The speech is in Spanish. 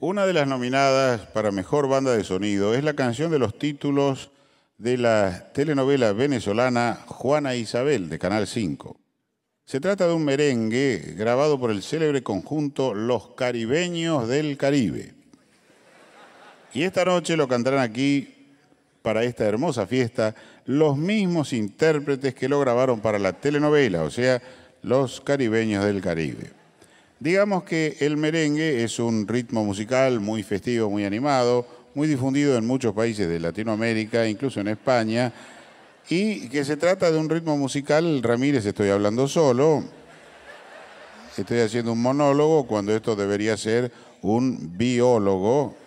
Una de las nominadas para mejor banda de sonido es la canción de los títulos de la telenovela venezolana Juana Isabel de Canal 5. Se trata de un merengue grabado por el célebre conjunto Los Caribeños del Caribe. Y esta noche lo cantarán aquí para esta hermosa fiesta los mismos intérpretes que lo grabaron para la telenovela, o sea, Los Caribeños del Caribe. Digamos que el merengue es un ritmo musical muy festivo, muy animado, muy difundido en muchos países de Latinoamérica, incluso en España, y que se trata de un ritmo musical, Ramírez, estoy hablando solo, estoy haciendo un monólogo cuando esto debería ser un biólogo